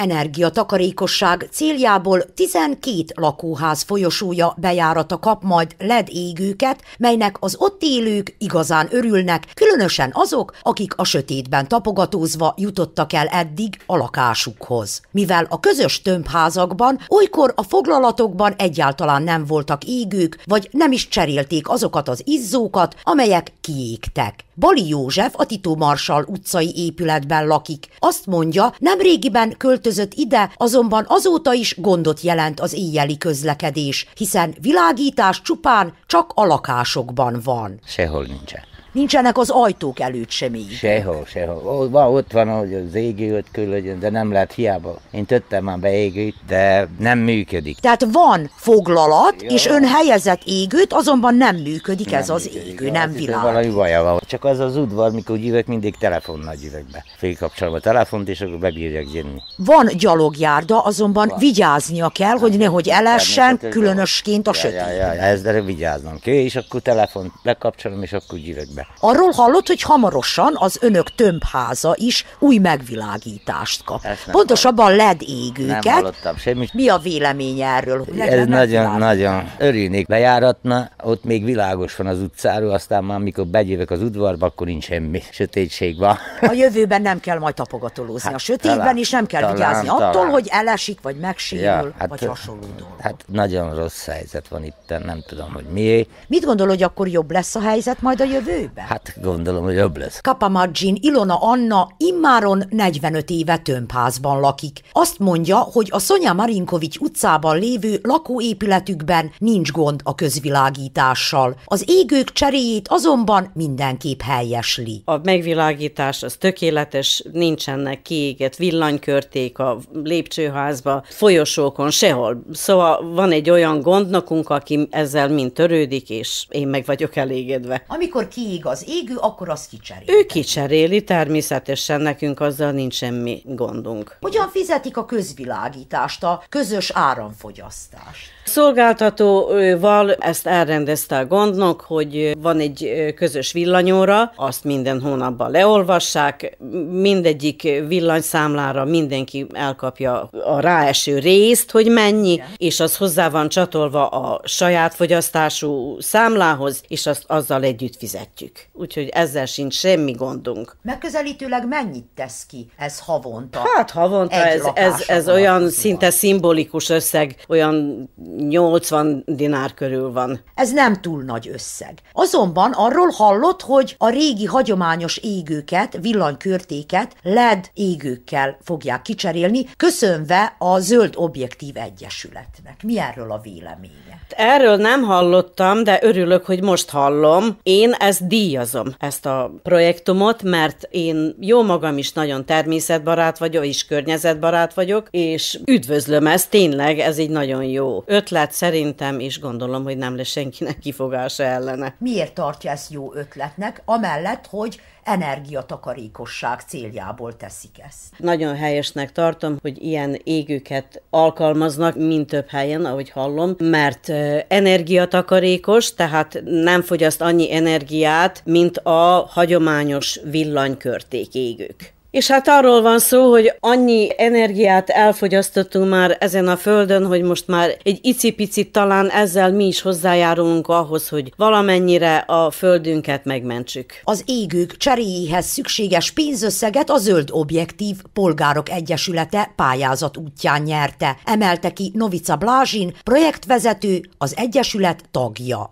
energiatakarékosság céljából 12 lakóház folyosója bejárata kap majd LED égőket, melynek az ott élők igazán örülnek, különösen azok, akik a sötétben tapogatózva jutottak el eddig a lakásukhoz. Mivel a közös tömbházakban olykor a foglalatokban egyáltalán nem voltak égők, vagy nem is cserélték azokat az izzókat, amelyek kiégtek. Bali József a Tito Marsal utcai épületben lakik. Azt mondja, nem régiben költözött ide, azonban azóta is gondot jelent az éjjeli közlekedés, hiszen világítás csupán csak a lakásokban van. Sehol nincsen. Nincsenek az ajtók előtt sem így. Sehol, sehol. Ó, van, ott van, hogy az égő ott külön, de nem lehet hiába. Én tettem már égőt, de nem működik. Tehát van foglalat, Jó. és ön helyezett égőt, azonban nem működik nem ez működik. az égő, nem világ. Valami baja van. Csak az az udvar, mikor gyűlök, mindig telefonnal jövök be. Félkapcsolom a telefont, és akkor bebírják jönni. Van gyalogjárda, azonban van. vigyáznia kell, hogy nehogy elessen, különösként a sötét. Ja, ja, ja, ja, ezt vigyáznom kell, és akkor telefont lekapcsolom, és akkor jövök be pénzbe. Arról hallott, hogy hamarosan az önök tömbháza is új megvilágítást kap. Pontosabban led égőket. Nem hallottam semmit. Mi a vélemény erről? Ez nagyon-nagyon örülnék bejáratna, ott még világos van az utcáról, aztán már amikor begyévek az udvarba, akkor nincs semmi. Sötétség van. A jövőben nem kell majd tapogatolózni. Hát, a sötétben talán, nem kell talán, vigyázni talán. attól, hogy elesik, vagy megsérül, ja, hát, vagy hasonló dolgok. Hát nagyon rossz helyzet van itt, nem tudom, hogy miért. Mit gondol, hogy akkor jobb lesz a helyzet majd a jövő? időben. Hát gondolom, hogy jobb lesz. Kapamadzsin Ilona Anna immáron 45 éve tömbházban lakik. Azt mondja, hogy a Szonya Marinkovics utcában lévő lakóépületükben nincs gond a közvilágítással. Az égők cseréjét azonban mindenképp helyesli. A megvilágítás az tökéletes, nincsenek kiégett villanykörték a lépcsőházba, folyosókon, sehol. Szóval van egy olyan gondnokunk, aki ezzel mind törődik, és én meg vagyok elégedve. Amikor kiég ég az égő, akkor azt kicseréli. Ő kicseréli, természetesen nekünk azzal nincs semmi gondunk. Hogyan fizetik a közvilágítást, a közös áramfogyasztást? Szolgáltatóval ezt elrendezte a gondnok, hogy van egy közös villanyóra, azt minden hónapban leolvassák, mindegyik villanyszámlára mindenki elkapja a ráeső részt, hogy mennyi, Igen. és az hozzá van csatolva a saját fogyasztású számlához, és azt azzal együtt fizetjük működik. Úgyhogy ezzel sincs semmi gondunk. Megközelítőleg mennyit tesz ki ez havonta? Hát havonta ez, ez, ez olyan szinte szimbolikus összeg, olyan 80 dinár körül van. Ez nem túl nagy összeg. Azonban arról hallott, hogy a régi hagyományos égőket, villanykörtéket LED égőkkel fogják kicserélni, köszönve a Zöld Objektív Egyesületnek. Mi erről a véleménye? Erről nem hallottam, de örülök, hogy most hallom. Én ezt di díjazom ezt a projektumot, mert én jó magam is nagyon természetbarát vagyok, és környezetbarát vagyok, és üdvözlöm ezt, tényleg ez egy nagyon jó ötlet szerintem, és gondolom, hogy nem lesz senkinek kifogása ellene. Miért tartja ezt jó ötletnek? Amellett, hogy energiatakarékosság céljából teszik ezt. Nagyon helyesnek tartom, hogy ilyen égőket alkalmaznak, mint több helyen, ahogy hallom, mert energiatakarékos, tehát nem fogyaszt annyi energiát, mint a hagyományos villanykörték égők. És hát arról van szó, hogy annyi energiát elfogyasztottunk már ezen a földön, hogy most már egy icipicit talán ezzel mi is hozzájárulunk ahhoz, hogy valamennyire a földünket megmentsük. Az égők cseréjéhez szükséges pénzösszeget a Zöld Objektív Polgárok Egyesülete pályázat útján nyerte. Emelte ki Novica Blázsin, projektvezető, az Egyesület tagja.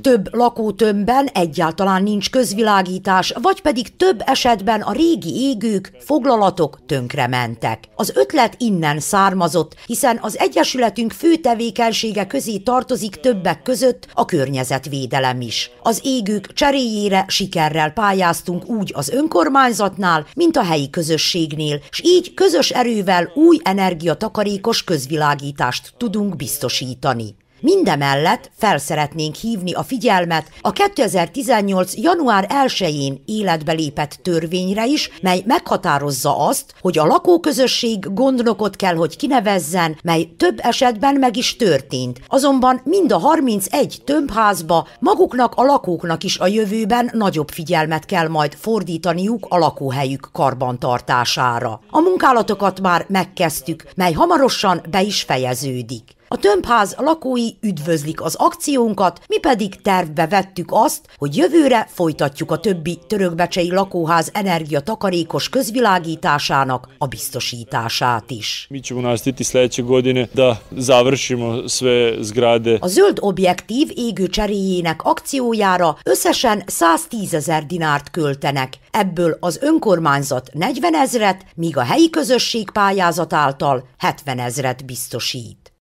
Több lakótömbben egyáltalán nincs közvilági kiállítás, vagy pedig több esetben a régi égők, foglalatok tönkre mentek. Az ötlet innen származott, hiszen az Egyesületünk fő tevékenysége közé tartozik többek között a környezetvédelem is. Az égők cseréjére sikerrel pályáztunk úgy az önkormányzatnál, mint a helyi közösségnél, s így közös erővel új energiatakarékos közvilágítást tudunk biztosítani. Mindemellett felszeretnénk hívni a figyelmet a 2018. január 1-én életbe lépett törvényre is, mely meghatározza azt, hogy a lakóközösség gondnokot kell, hogy kinevezzen, mely több esetben meg is történt. Azonban mind a 31 tömbházba maguknak a lakóknak is a jövőben nagyobb figyelmet kell majd fordítaniuk a lakóhelyük karbantartására. A munkálatokat már megkezdtük, mely hamarosan be is fejeződik. A tömbház lakói üdvözlik az akciónkat, mi pedig tervbe vettük azt, hogy jövőre folytatjuk a többi törökbecsei lakóház energiatakarékos közvilágításának a biztosítását is. A zöld objektív égő cseréjének akciójára összesen 110 ezer dinárt költenek, ebből az önkormányzat 40 ezret, míg a helyi közösség pályázat által 70 ezret biztosít.